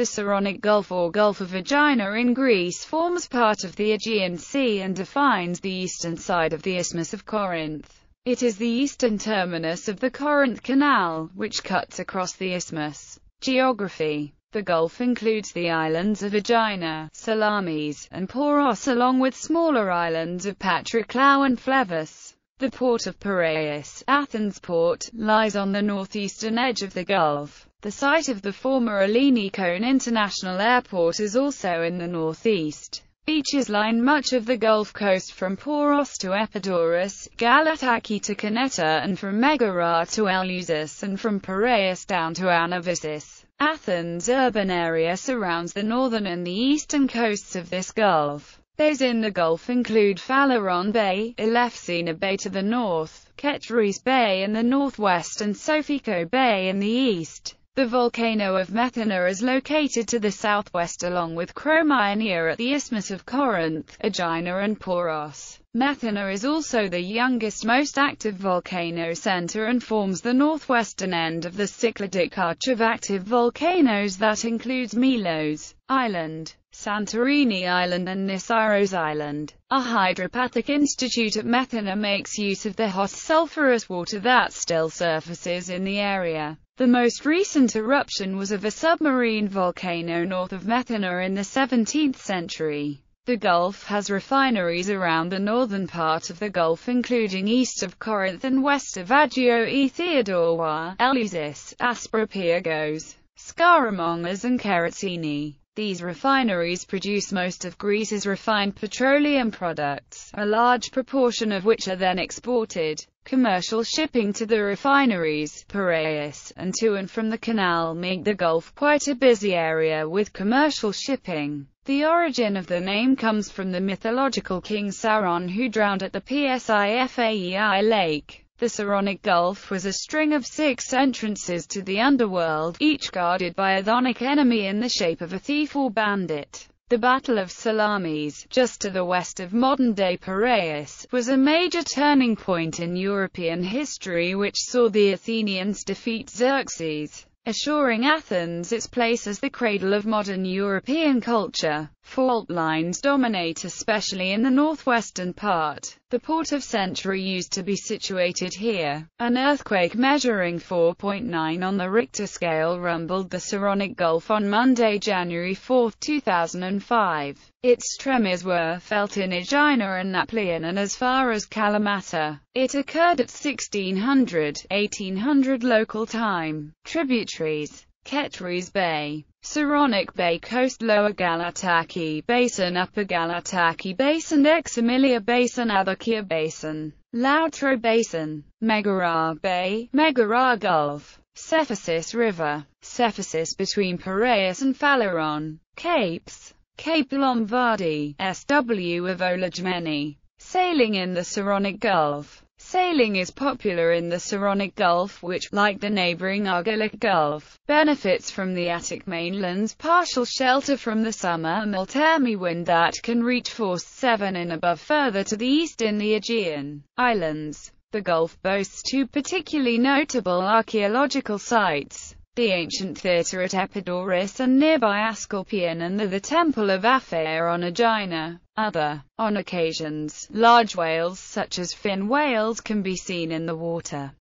The Saronic Gulf or Gulf of Aegina in Greece forms part of the Aegean Sea and defines the eastern side of the Isthmus of Corinth. It is the eastern terminus of the Corinth Canal, which cuts across the isthmus. Geography The Gulf includes the islands of Aegina, Salamis, and Poros along with smaller islands of Patroclou and Flevis. The port of Piraeus, Athens port, lies on the northeastern edge of the Gulf. The site of the former Alini Cone International Airport is also in the northeast. Beaches line much of the Gulf Coast from Poros to Epidaurus, Galataki to Kaneta and from Megara to Eleusis and from Piraeus down to Anavissus. Athens urban area surrounds the northern and the eastern coasts of this gulf. Those in the gulf include Phaleron Bay, Elefsina Bay to the north, Ketris Bay in the northwest and Sofiko Bay in the east. The volcano of Methana is located to the southwest along with Chromionia at the Isthmus of Corinth, Aegina and Poros. Methana is also the youngest most active volcano center and forms the northwestern end of the Cycladic arch of active volcanoes that includes Milos Island, Santorini Island and Nisaros Island. A hydropathic institute at Methana makes use of the hot sulfurous water that still surfaces in the area. The most recent eruption was of a submarine volcano north of Methana in the 17th century. The Gulf has refineries around the northern part of the Gulf including east of Corinth and west of Agio e Theodoroa, Eleusis, Aspropiagos, Skaramongas and Keratini. These refineries produce most of Greece's refined petroleum products, a large proportion of which are then exported. Commercial shipping to the refineries, Piraeus, and to and from the canal make the Gulf quite a busy area with commercial shipping. The origin of the name comes from the mythological king Sauron who drowned at the Psifaei lake. The Saronic Gulf was a string of six entrances to the underworld, each guarded by a thonic enemy in the shape of a thief or bandit. The Battle of Salamis, just to the west of modern-day Piraeus, was a major turning point in European history which saw the Athenians defeat Xerxes, assuring Athens its place as the cradle of modern European culture. Fault lines dominate especially in the northwestern part. The port of Century used to be situated here. An earthquake measuring 4.9 on the Richter scale rumbled the Saronic Gulf on Monday, January 4, 2005. Its tremors were felt in Aegina and Napoleon and as far as Kalamata. It occurred at 1600, 1800 local time. Tributaries Ketres Bay, Saronic Bay Coast Lower Galataki Basin Upper Galataki Basin Examilia Basin Adakia Basin, Lautro Basin, Megara Bay, Megara Gulf, Cephisus River, Cephisus between Piraeus and Phaleron, Capes, Cape Lombardy, SW of Olajmeni, Sailing in the Saronic Gulf Sailing is popular in the Saronic Gulf which, like the neighbouring Argolic Gulf, benefits from the Attic mainland's partial shelter from the summer Miltermi wind that can reach force 7 and above further to the east in the Aegean Islands. The Gulf boasts two particularly notable archaeological sites the ancient theatre at Epidaurus and nearby Asclepion and the, the temple of Aphair on Aegina. Other, on occasions, large whales such as fin whales can be seen in the water.